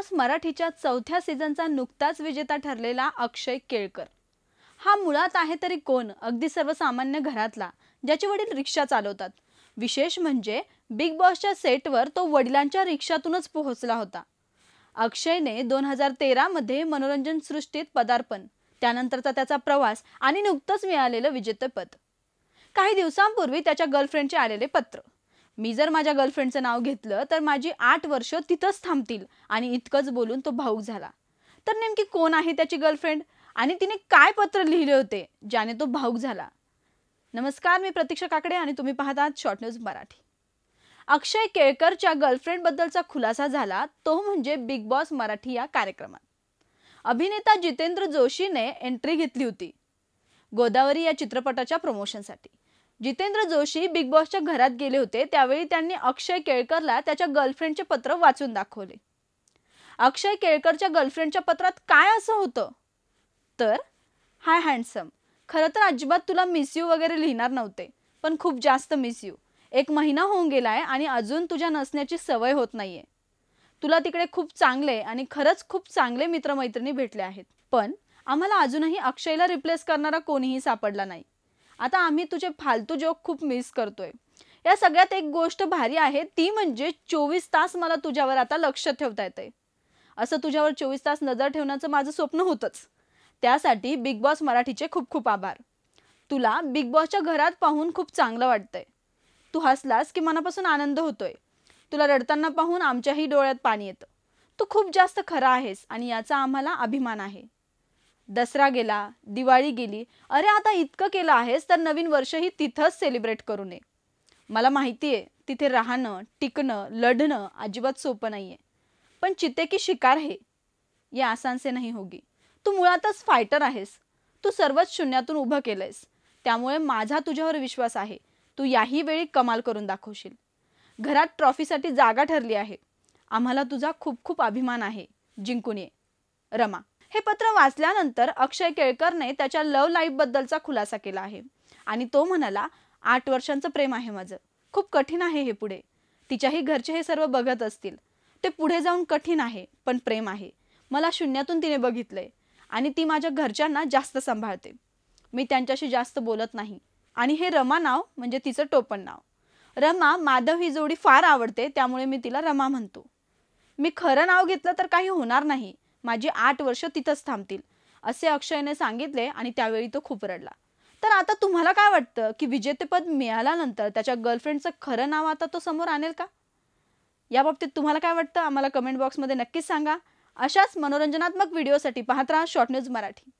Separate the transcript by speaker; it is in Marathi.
Speaker 1: बॉस मराठीच्या चौथ्या सीझनचा नुकताच विजेता ठरलेला अक्षय केळकर हा मुळात आहे तरी कोण अगदी सर्वसामान्य घरातला ज्याचे वडील रिक्षा चालवतात विशेष म्हणजे बिग बॉसच्या सेटवर तो वडिलांच्या रिक्षातूनच पोहोचला होता अक्षयने दोन हजार तेरामध्ये मनोरंजन सृष्टीत पदार्पण त्यानंतरचा त्याचा प्रवास आणि नुकतंच मिळालेलं विजेतेपद काही दिवसांपूर्वी त्याच्या गर्लफ्रेंडचे आलेले पत्र मी जर माझ्या गर्लफ्रेंडचं नाव घेतलं तर माझी आठ वर्ष तिथंच थांबतील आणि इतकंच बोलून तो भाऊक झाला तर नेमकी कोण आहे त्याची गर्लफ्रेंड आणि तिने काय पत्र लिहिले होते ज्याने तो भाऊक झाला नमस्कार मी प्रतीक्षा काकडे आणि तुम्ही पाहत आहात शॉर्ट न्यूज मराठी अक्षय केळकरच्या गर्लफ्रेंडबद्दलचा खुलासा झाला तो म्हणजे बिग बॉस मराठी या कार्यक्रमात अभिनेता जितेंद्र जोशीने एंट्री घेतली होती गोदावरी या चित्रपटाच्या प्रमोशनसाठी जितेंद्र जोशी बिग बॉसच्या घरात गेले होते त्यावेळी त्यांनी अक्षय केळकरला त्याच्या गर्लफ्रेंडचे पत्र वाचून दाखवले अक्षय केळकरच्या गर्लफ्रेंडच्या पत्रात काय असं होतं तर हाय हँडसम खरं तर अजिबात तुला मिस यू वगैरे लिहिणार नव्हते पण खूप जास्त मिस यू एक महिना होऊन गेलाय आणि अजून तुझ्या नसण्याची सवय होत नाहीये तुला तिकडे खूप चांगले आणि खरंच खूप चांगले मित्रमैत्रिणी भेटले आहेत पण आम्हाला अजूनही अक्षयला रिप्लेस करणारा कोणीही सापडला नाही आता आम्ही तुझे फालतू जोक खूप मिस करतोय या सगळ्यात एक गोष्ट भारी आहे ती म्हणजे चोवीस तास मला तुझ्यावर आता लक्ष ठेवता येते असं तुझ्यावर चोवीस तास नजर ठेवण्याचं माझं स्वप्न होतच त्यासाठी बिग बॉस मराठीचे खूप खूप आभार तुला बिग बॉसच्या घरात पाहून खूप चांगलं वाटतंय तू हसलास की मनापासून आनंद होतोय तुला रडताना पाहून आमच्याही डोळ्यात पाणी येतं तू खूप जास्त खरा आहेस आणि याचा आम्हाला अभिमान आहे दसरा गेला दिवाळी गेली अरे आता इतकं केलं आहेस तर नवीन वर्षही तिथंच सेलिब्रेट करू नये मला माहिती आहे तिथे राहणं टिकणं लढणं अजिबात सोपं नाहीये पण चिते की शिकार हे या आसांचे नाही होगी तू मुळातच फायटर आहेस तू सर्वच शून्यातून उभं केलंयस त्यामुळे माझा तुझ्यावर विश्वास आहे तू याही वेळी कमाल करून दाखवशील घरात ट्रॉफीसाठी जागा ठरली आहे आम्हाला तुझा खूप खूप अभिमान आहे जिंकून ये रमा हे पत्र वाचल्यानंतर अक्षय केळकरने त्याच्या लव्ह लाईफबद्दलचा खुलासा केला आहे आणि तो म्हणाला आठ वर्षांचं प्रेम आहे माझं खूप कठीण आहे हे पुढे तिच्याही घरचे हे सर्व बघत असतील ते पुढे जाऊन कठीण आहे पण प्रेम आहे मला शून्यातून तिने बघितलंय आणि ती माझ्या घरच्यांना जास्त सांभाळते मी त्यांच्याशी जास्त बोलत नाही आणि हे रमा नाव म्हणजे तिचं टोपण नाव रमा माधव ही जोडी फार आवडते त्यामुळे मी तिला रमा म्हणतो मी खरं नाव घेतलं तर काही होणार नाही माझी आठ वर्ष तिथंच थांबतील असे अक्षयने सांगितले आणि त्यावेळी तो खूप रडला तर आता तुम्हाला काय वाटतं की विजेतेपद मिळाल्यानंतर त्याच्या गर्लफ्रेंडचं खरं नाव आता तो समोर आणेल का या बाबतीत तुम्हाला काय वाटतं आम्हाला कमेंट बॉक्समध्ये नक्कीच सांगा अशाच मनोरंजनात्मक व्हिडिओसाठी पाहत राहा शॉर्ट न्यूज मराठी